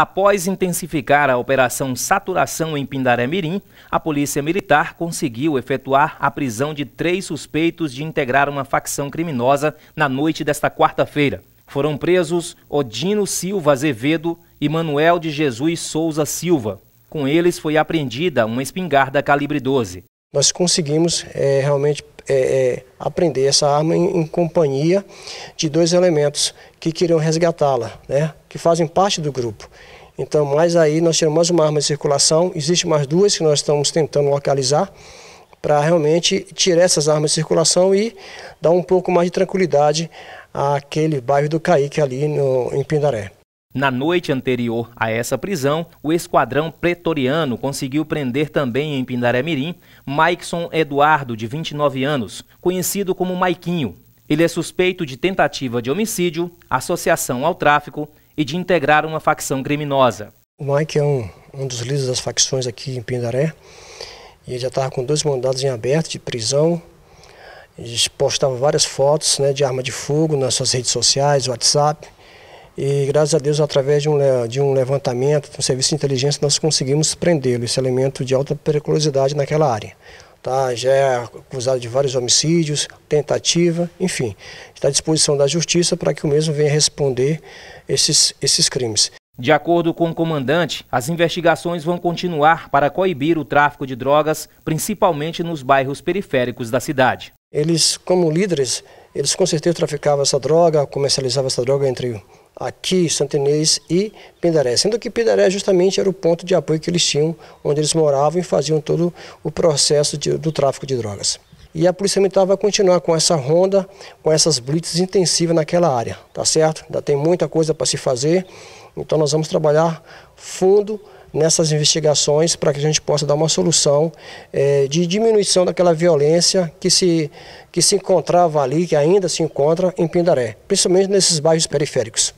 Após intensificar a operação Saturação em Pindaré-Mirim, a Polícia Militar conseguiu efetuar a prisão de três suspeitos de integrar uma facção criminosa na noite desta quarta-feira. Foram presos Odino Silva Azevedo e Manuel de Jesus Souza Silva. Com eles foi apreendida uma espingarda calibre 12. Nós conseguimos é, realmente é, é, aprender essa arma em, em, companhia de dois elementos que queriam resgatá-la, né? que fazem parte do grupo. Então, mais aí nós tiramos mais uma arma de circulação, existe mais duas que nós estamos tentando localizar para realmente tirar essas armas de circulação e dar um pouco mais de tranquilidade àquele bairro do Caique ali no, em Pindaré. Na noite anterior a essa prisão, o esquadrão pretoriano conseguiu prender também em Pindaré-Mirim Maikson Eduardo, de 29 anos, conhecido como Maiquinho. Ele é suspeito de tentativa de homicídio, associação ao tráfico e de integrar uma facção criminosa. O Mike é um, um dos líderes das facções aqui em Pindaré e ele já estava com dois mandados em aberto de prisão. Ele postava várias fotos né, de arma de fogo nas suas redes sociais, WhatsApp e graças a Deus, através de um, de um levantamento, de um serviço de inteligência, nós conseguimos prendê-lo, esse elemento de alta periculosidade naquela área. Tá, já é acusado de vários homicídios, tentativa, enfim. Está à disposição da justiça para que o mesmo venha responder esses, esses crimes. De acordo com o comandante, as investigações vão continuar para coibir o tráfico de drogas, principalmente nos bairros periféricos da cidade. Eles, como líderes, eles com certeza traficavam essa droga, comercializavam essa droga entre aqui, Santinês e Pindaré. Sendo que Pindaré justamente era o ponto de apoio que eles tinham, onde eles moravam e faziam todo o processo de, do tráfico de drogas. E a Polícia Militar vai continuar com essa ronda, com essas blitz intensivas naquela área, tá certo? Ainda tem muita coisa para se fazer, então nós vamos trabalhar fundo nessas investigações para que a gente possa dar uma solução é, de diminuição daquela violência que se, que se encontrava ali, que ainda se encontra em Pindaré, principalmente nesses bairros periféricos.